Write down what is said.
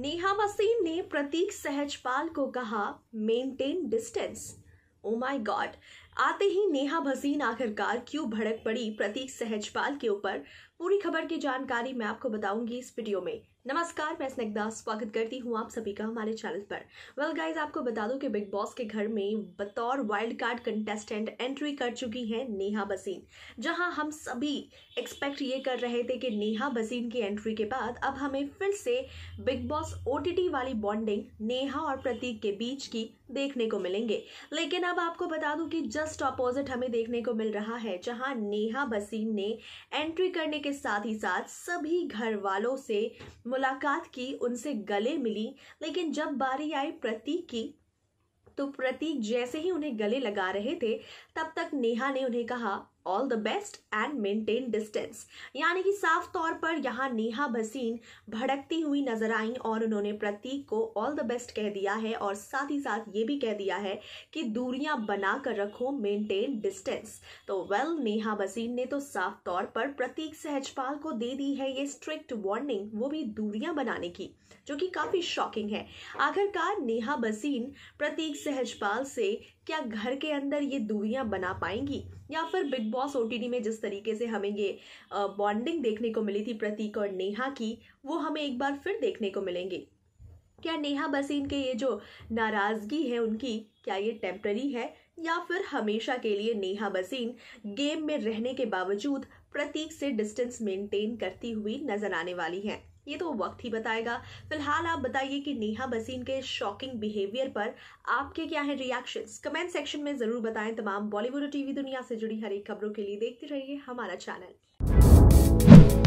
Neha machine ने प्रतीक सहजपाल को कहा maintain distance oh my god आते ही नेहा भसीन आखिरकार क्यों भड़क पड़ी प्रतीक सहजपाल के ऊपर पूरी खबर की जानकारी मैं आपको बताऊंगी इस वीडियो में नमस्कार मैं स्नेगदा स्वागत करती हूँ आप सभी का हमारे चैनल पर वेल well गाइज आपको बता दूं कि बिग बॉस के घर में बतौर वाइल्ड कार्ड कंटेस्टेंट एंट्री कर चुकी हैं नेहा बसीन जहां हम सभी एक्सपेक्ट ये कर रहे थे कि नेहा बसीन की एंट्री के बाद अब हमें फिर से बिग बॉस ओ वाली बॉन्डिंग नेहा और प्रतीक के बीच की देखने को मिलेंगे लेकिन अब आपको बता दूं कि जब जस्ट ऑपोजिट हमें देखने को मिल रहा है जहां नेहा बसीन ने एंट्री करने के साथ ही साथ सभी घर वालों से मुलाकात की उनसे गले मिली लेकिन जब बारी आई प्रतीक की तो प्रतीक जैसे ही उन्हें गले लगा रहे थे तब तक नेहा ने उन्हें कहा all the best and maintain distance यानी कि साफ तौर पर यहाँ नेहा भसीन भड़कती हुई नजर आई और उन्होंने प्रतीक को ऑल द बेस्ट कह दिया है और साथ ही साथ ये भी कह दिया है कि दूरियां बना कर रखो मेंटेन डिस्टेंस तो वेल well, नेहा भसीन ने तो साफ तौर पर प्रतीक सहजपाल को दे दी है ये स्ट्रिक्ट वार्निंग वो भी दूरियां बनाने की जो कि काफी शॉकिंग है आखिरकार नेहा भसीन प्रतीक सहजपाल से क्या घर के अंदर ये दूरियां बना पाएंगी या फिर बिग बॉस बॉस ओटीडी में जिस तरीके से हमें ये बॉन्डिंग देखने को मिली थी प्रतीक और नेहा की वो हमें एक बार फिर देखने को मिलेंगे क्या नेहा बसीन के ये जो नाराज़गी है उनकी क्या ये टेम्प्ररी है या फिर हमेशा के लिए नेहा बसीन गेम में रहने के बावजूद प्रतीक से डिस्टेंस मेंटेन करती हुई नजर आने वाली हैं ये तो वक्त ही बताएगा फिलहाल आप बताइए कि नेहा बसीन के शॉकिंग बिहेवियर पर आपके क्या हैं रिएक्शंस कमेंट सेक्शन में ज़रूर बताएं तमाम बॉलीवुड और टीवी दुनिया से जुड़ी हर एक खबरों के लिए देखते रहिए हमारा चैनल